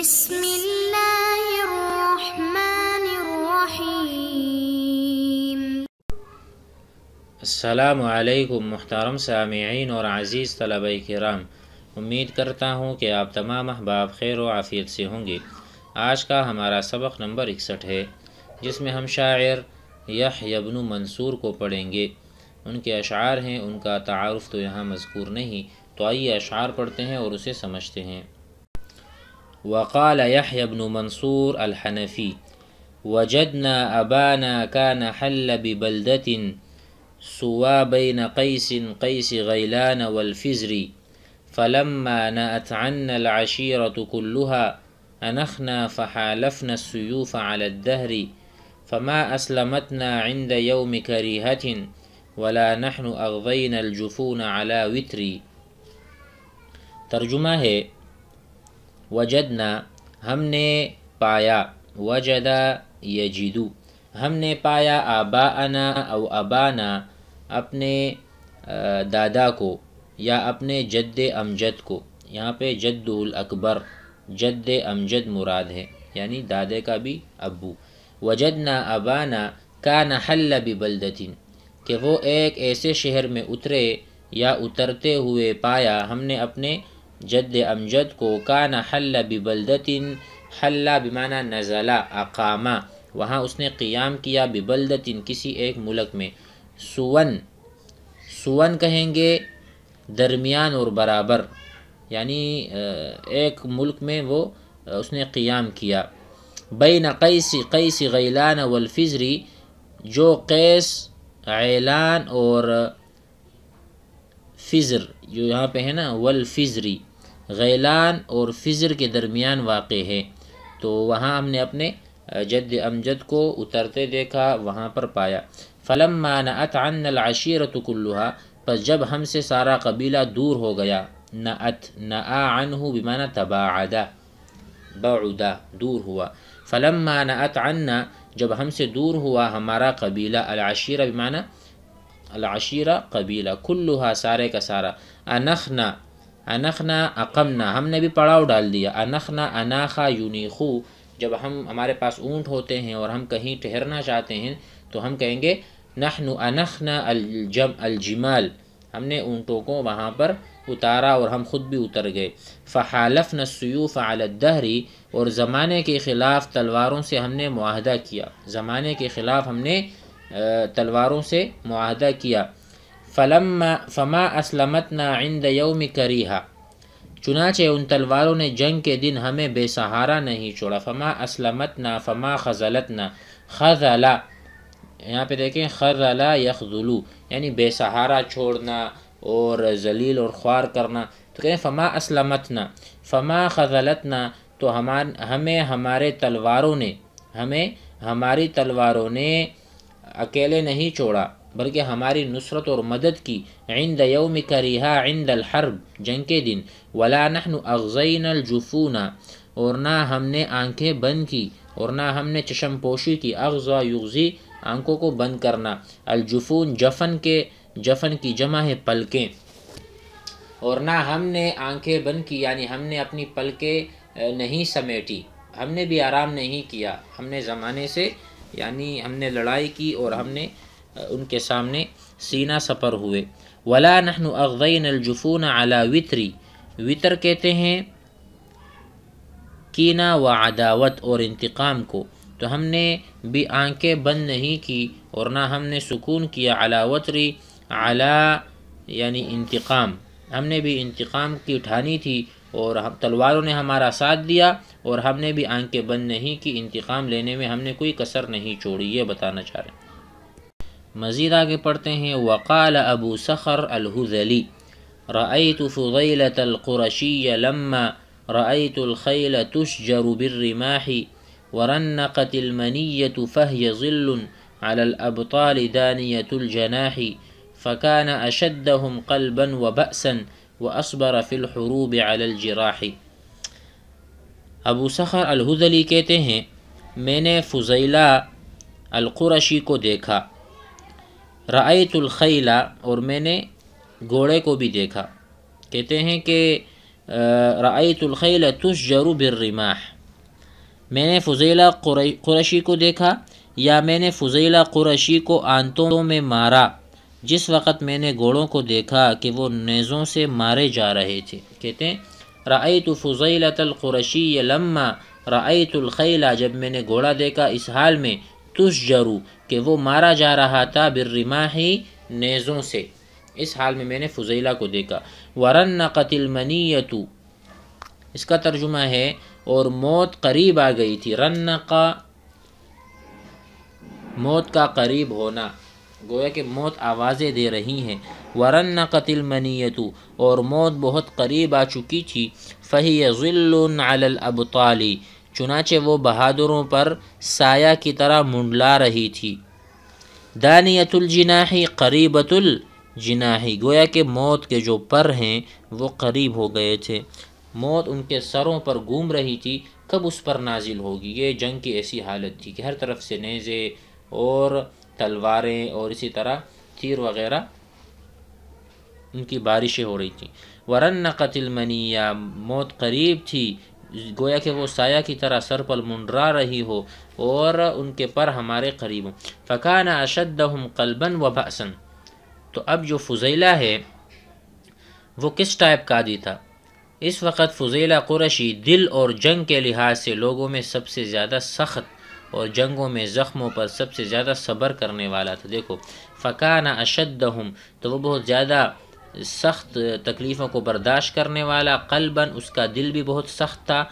بسم اللہ الرحمن الرحیم السلام علیکم محترم سامعین اور عزیز طلب کرام امید کرتا ہوں کہ آپ تمام احباب خیر و عافیت سے ہوں گے آج کا ہمارا سبق نمبر اکسٹھ ہے جس میں ہم شاعر یح یبن منصور کو پڑھیں گے ان کے اشعار ہیں ان کا تعارف تو یہاں مذکور نہیں تو آئیے اشعار پڑھتے ہیں اور اسے سمجھتے ہیں وقال يحيى بن منصور الحنفي وجدنا أبانا كان حل ببلدة سوى بين قيس قيس غيلان والفزر فلما نأت عنا العشيرة كلها أنخنا فحالفنا السيوف على الدهر فما أسلمتنا عند يوم كريهة ولا نحن أغضينا الجفون على وتر ترجمة هي وجدنا ہم نے پایا وجدا یجدو ہم نے پایا آبا انا او ابانا اپنے دادا کو یا اپنے جد امجد کو یہاں پہ جد الاکبر جد امجد مراد ہے یعنی دادے کا بھی ابو وجدنا ابانا کا نحل بلدتن بلدتین کہ وہ ایک ایسے شہر میں اترے یا اترتے ہوئے پایا ہم نے اپنے جد امجد کو کانا حل ببلدتن حل بمانہ نزلہ اقامہ وہاں اس نے قیام کیا ببلدتن کسی ایک ملک میں سون سون کہیں گے درمیان اور برابر یعنی ایک ملک میں وہ اس نے قیام کیا بین قیس قیس قیسی غیلان والفزری جو قیس عیلان اور فضر جو یہاں پہ ہے نا والفزری غیلان اور فضر کے درمیان واقع ہے تو وہاں ہم نے اپنے جد امجد کو اترتے دیکھا وہاں پر پایا فلم نعت عن العشیرت کلوہا پس پر جب ہم سے سارا قبیلہ دور ہو گیا نہ نعا نہ بمانا تباعدا بعدا دور ہوا فلم نعت عنا جب ہم سے دور ہوا ہمارا قبیلہ العشیرہ بمانا العشیرہ قبیلہ کلوہا سارے کا سارا انخنا انخنا اقمنا ہم نے بھی پڑاؤ ڈال دیا انخنا اناخا یونیخو جب ہم ہمارے پاس اونٹ ہوتے ہیں اور ہم کہیں ٹھہرنا چاہتے ہیں تو ہم کہیں گے نحن انخنا الجم الجمال ہم نے اونٹوں کو وہاں پر اتارا اور ہم خود بھی اتر گئے فحالف حالف عالت دہری اور زمانے کے خلاف تلواروں سے ہم نے معاہدہ کیا زمانے کے خلاف ہم نے تلواروں سے معاہدہ کیا فلم فما اسلمت نا عند یوم کریحا چنانچہ ان تلواروں نے جنگ کے دن ہمیں بے سہارا نہیں چھوڑا فما اسلمت نا فما خزلت نا خزلا یہاں پہ دیکھیں خزلا علا یعنی بے سہارا چھوڑنا اور ذلیل اور خوار کرنا تو کہیں فما اسلمت نا فما خزلت نا تو ہمار ہمیں ہمارے تلواروں نے ہمیں ہماری تلواروں نے اکیلے نہیں چھوڑا بلکہ ہماری نصرت اور مدد کی عند یوم کریحا عند الحرب جنگ کے دن ولا نحن اغزین الجفون اور نہ ہم نے آنکھیں بند کی اور نہ ہم نے چشم پوشی کی اغزا یغزی آنکھوں کو بند کرنا الجفون جفن کے جفن کی جمع ہے پلکیں اور نہ ہم نے آنکھیں بند کی یعنی ہم نے اپنی پلکیں نہیں سمیٹی ہم نے بھی آرام نہیں کیا ہم نے زمانے سے یعنی ہم نے لڑائی کی اور ہم نے ان کے سامنے سینہ سپر ہوئے ولا اغوین الجفون علی وطری وطر کہتے ہیں کینا و عداوت اور انتقام کو تو ہم نے بھی آنکھیں بند نہیں کی اور نہ ہم نے سکون کیا وطری اعلیٰ یعنی انتقام ہم نے بھی انتقام کی ٹھانی تھی اور ہم تلواروں نے ہمارا ساتھ دیا اور ہم نے بھی آنکھیں بند نہیں کی انتقام لینے میں ہم نے کوئی کسر نہیں چھوڑی یہ بتانا چاہ رہے ہیں مزيد آگے پڑھتے ہیں وقال ابو سخر الهذلي رأيت فضيلة القرشي لما رأيت الخيل تشجر بالرماح ورنقت المنية فهي ظل على الأبطال دانية الجناح فكان أشدهم قلبا وبأسا وأصبر في الحروب على الجراح أبو سخر الهذلي كيتهي من فضيلة القرشي كو دیکھا رعیت الخیلا اور میں نے گھوڑے کو بھی دیکھا کہتے ہیں کہ رعیت الخیل تشجر بالرماح میں نے فضیلہ قریشی کو دیکھا یا میں نے فضیلہ قریشی کو آنتوں میں مارا جس وقت میں نے گھوڑوں کو دیکھا کہ وہ نیزوں سے مارے جا رہے تھے کہتے ہیں رعیت فضیلۃ القرشی لما رعیت الخیلہ جب میں نے گھوڑا دیکھا اس حال میں تشجرو کہ وہ مارا جا رہا تھا برما نیزوں سے اس حال میں میں نے فضیلہ کو دیکھا ورن قتل منیتو اس کا ترجمہ ہے اور موت قریب آ گئی تھی رن کا موت کا قریب ہونا گویا کہ موت آوازیں دے رہی ہیں ورن قتل منیتو اور موت بہت قریب آ چکی تھی فہی علی الابطالی چنانچہ وہ بہادروں پر سایہ کی طرح منڈلا رہی تھی دانیت الجناحی قریبت الجناحی قریبۃ گویا کہ موت کے جو پر ہیں وہ قریب ہو گئے تھے موت ان کے سروں پر گھوم رہی تھی کب اس پر نازل ہوگی یہ جنگ کی ایسی حالت تھی کہ ہر طرف سے نیزے اور تلواریں اور اسی طرح تیر وغیرہ ان کی بارشیں ہو رہی تھیں ورن قتل منی یا موت قریب تھی گویا کہ وہ سایہ کی طرح سر پر منڈرا رہی ہو اور ان کے پر ہمارے قریب ہوں فقان اشدہم قلباً و بھاسن تو اب جو فضیلہ ہے وہ کس ٹائپ کا عادی تھا اس وقت فضیلہ قریشی دل اور جنگ کے لحاظ سے لوگوں میں سب سے زیادہ سخت اور جنگوں میں زخموں پر سب سے زیادہ صبر کرنے والا تھا دیکھو فقان اشدہم تو وہ بہت زیادہ سخت تکلیفوں کو برداشت کرنے والا قلباً اس کا دل بھی بہت سخت تھا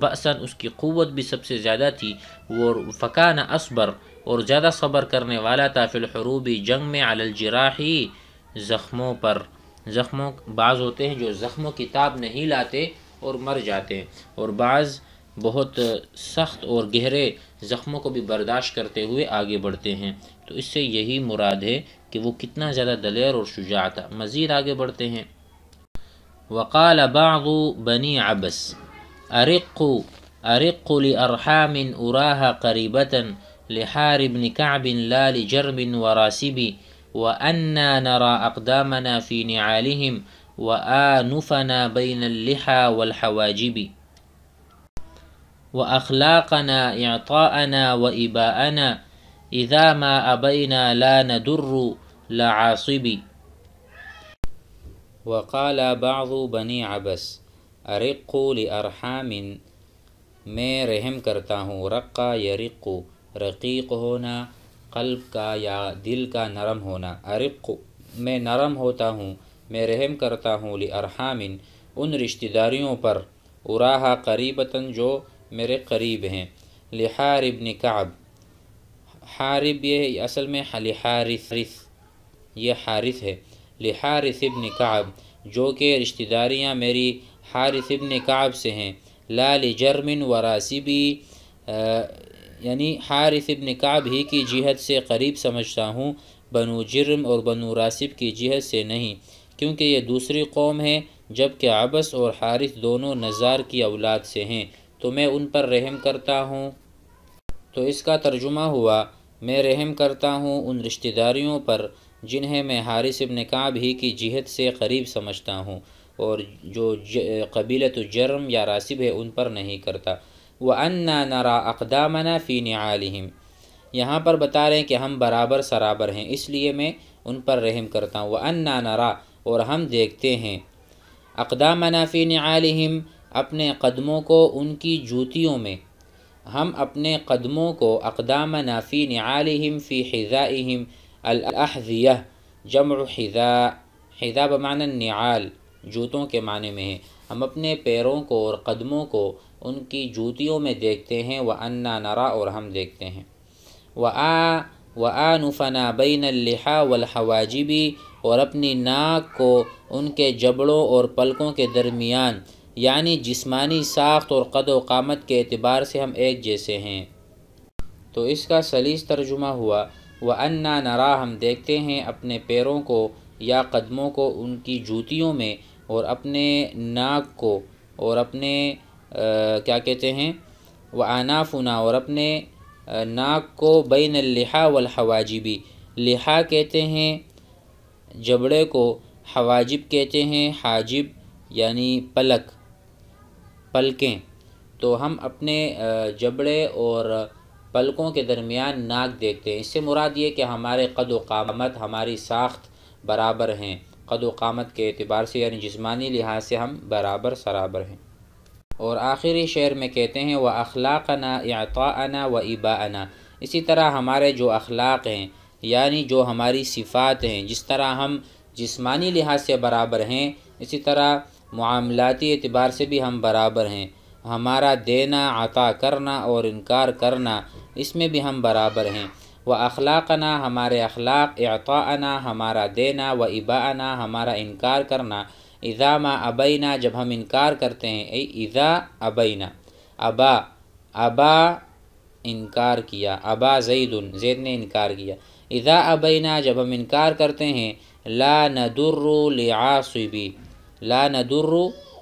بس اس کی قوت بھی سب سے زیادہ تھی وہ فقان اصبر اور زیادہ صبر کرنے والا تھا فی الحروبی جنگ میں الجراحی زخموں پر زخموں بعض ہوتے ہیں جو زخموں کی تاب نہیں لاتے اور مر جاتے ہیں اور بعض بہت سخت اور گہرے زخموں کو بھی برداشت کرتے ہوئے آگے بڑھتے ہیں تو اس سے یہی مراد ہے कि वो कितना ज़्यादा दलेर और शुजा था मज़ीद आगे बढ़ते हैं वक़ाल बाग बनी आबस अरक़ अरक़ लरहाम उराह करीबता لحار بن كعب لا لجرب وراسب وأنا نرى أقدامنا في نعالهم وآنفنا بين اللحى والحواجب وأخلاقنا إعطاءنا وإباءنا إذا ما أبينا لا ندر لعاصبی وقال بعض بنی عبس ارقو لارحام میں رحم کرتا ہوں رقا یرقو رقیق ہونا قلب کا یا دل کا نرم ہونا ارقو میں نرم ہوتا ہوں میں رحم کرتا ہوں لارحام ان رشتہ داریوں پر اراحا قریبتاً جو میرے قریب ہیں لحارب کعب حارب یہ اصل میں لحارث یہ حارث ہے لحارث ابن کعب جو کہ رشتہ داریاں میری ابن کعب سے ہیں لال جرمن وراسبی یعنی یعنی ابن کعب ہی کی جہت سے قریب سمجھتا ہوں بنو جرم اور بنو راسب کی جہت سے نہیں کیونکہ یہ دوسری قوم ہے جبکہ عبس آبس اور حارث دونوں نظار کی اولاد سے ہیں تو میں ان پر رحم کرتا ہوں تو اس کا ترجمہ ہوا میں رحم کرتا ہوں ان رشتہ داریوں پر جنہیں میں حارث کعب ہی کی جہت سے قریب سمجھتا ہوں اور جو قبیلت جرم یا راسب ہے ان پر نہیں کرتا وہ نَرَا أَقْدَامَنَا نرا نِعَالِهِمْ یہاں پر بتا رہے ہیں کہ ہم برابر سرابر ہیں اس لیے میں ان پر رحم کرتا ہوں وہ نَرَا نرا اور ہم دیکھتے ہیں فِي نِعَالِهِمْ اپنے قدموں کو ان کی جوتیوں میں ہم اپنے قدموں کو اقدام نافی نعالہم فی حذائہم الاحذیہ جمع حذاء حذاء بمعنی نعال جوتوں کے معنی میں ہے ہم اپنے پیروں کو اور قدموں کو ان کی جوتیوں میں دیکھتے ہیں و انا نرا اور ہم دیکھتے ہیں و آ و نفنا بین الہٰ والحواجبی اور اپنی ناک کو ان کے جبڑوں اور پلکوں کے درمیان یعنی جسمانی ساخت اور قد و قامت کے اعتبار سے ہم ایک جیسے ہیں تو اس کا سلیس ترجمہ ہوا وہ انا نرا ہم دیکھتے ہیں اپنے پیروں کو یا قدموں کو ان کی جوتیوں میں اور اپنے ناک کو اور اپنے کیا کہتے ہیں وہ اور اپنے ناک کو بین اللحا والحواجبی لحا کہتے ہیں جبڑے کو حواجب کہتے ہیں حاجب یعنی پلک پلکیں تو ہم اپنے جبڑے اور پلکوں کے درمیان ناک دیکھتے ہیں اس سے مراد یہ کہ ہمارے قد و قامت ہماری ساخت برابر ہیں قد و قامت کے اعتبار سے یعنی جسمانی لحاظ سے ہم برابر سرابر ہیں اور آخری شعر میں کہتے ہیں وہ اخلاقانہ یاقا انا و ابا انا اسی طرح ہمارے جو اخلاق ہیں یعنی جو ہماری صفات ہیں جس طرح ہم جسمانی لحاظ سے برابر ہیں اسی طرح معاملاتی اعتبار سے بھی ہم برابر ہیں ہمارا دینا عطا کرنا اور انکار کرنا اس میں بھی ہم برابر ہیں و اخلاق نا ہمارے اخلاق عطاانہ ہمارا دینا و ابا انا ہمارا انکار کرنا اذا ما ابینہ جب ہم انکار کرتے ہیں اے ایزا ابینہ ابا ابا انکار کیا ابا زید زید نے انکار کیا اذا ابینہ جب ہم انکار کرتے ہیں لا ندر لعاصبی لا ندر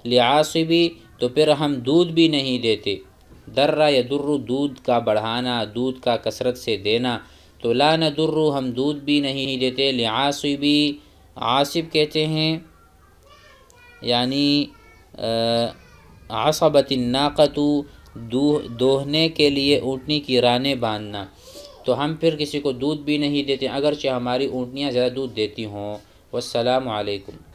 لعاصبی تو پھر ہم دودھ بھی نہیں دیتے درہ یا در دودھ کا بڑھانا دودھ کا کثرت سے دینا تو لا ندر ہم دودھ بھی نہیں دیتے لعاصبی عاصب کہتے ہیں یعنی عصبت ناقتو دوہنے کے لیے اونٹنی کی رانیں باندھنا تو ہم پھر کسی کو دودھ بھی نہیں دیتے اگرچہ ہماری اونٹنیاں زیادہ دودھ دیتی ہوں والسلام علیکم